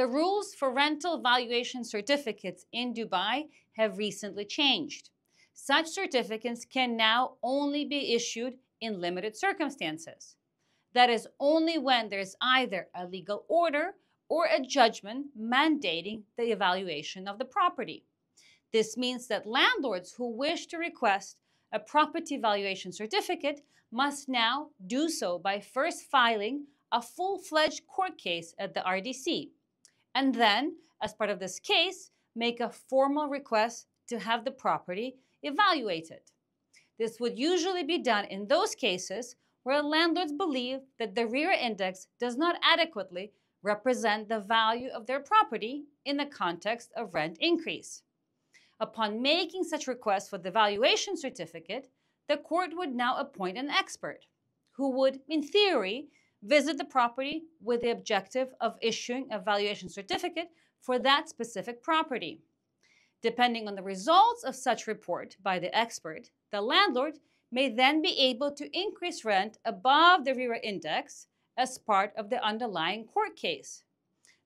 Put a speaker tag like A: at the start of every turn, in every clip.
A: The rules for rental valuation certificates in Dubai have recently changed. Such certificates can now only be issued in limited circumstances. That is only when there's either a legal order or a judgment mandating the evaluation of the property. This means that landlords who wish to request a property valuation certificate must now do so by first filing a full fledged court case at the RDC and then, as part of this case, make a formal request to have the property evaluated. This would usually be done in those cases where landlords believe that the RERA index does not adequately represent the value of their property in the context of rent increase. Upon making such request for the valuation certificate, the court would now appoint an expert who would, in theory, visit the property with the objective of issuing a valuation certificate for that specific property. Depending on the results of such report by the expert, the landlord may then be able to increase rent above the RERA index as part of the underlying court case.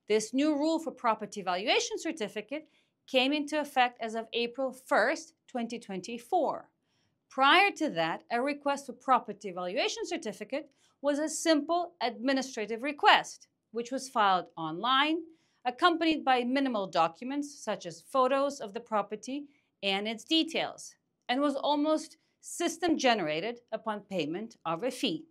A: This new rule for property valuation certificate came into effect as of April 1st, 2024. Prior to that, a request for property valuation certificate was a simple administrative request, which was filed online, accompanied by minimal documents such as photos of the property and its details, and was almost system generated upon payment of a fee.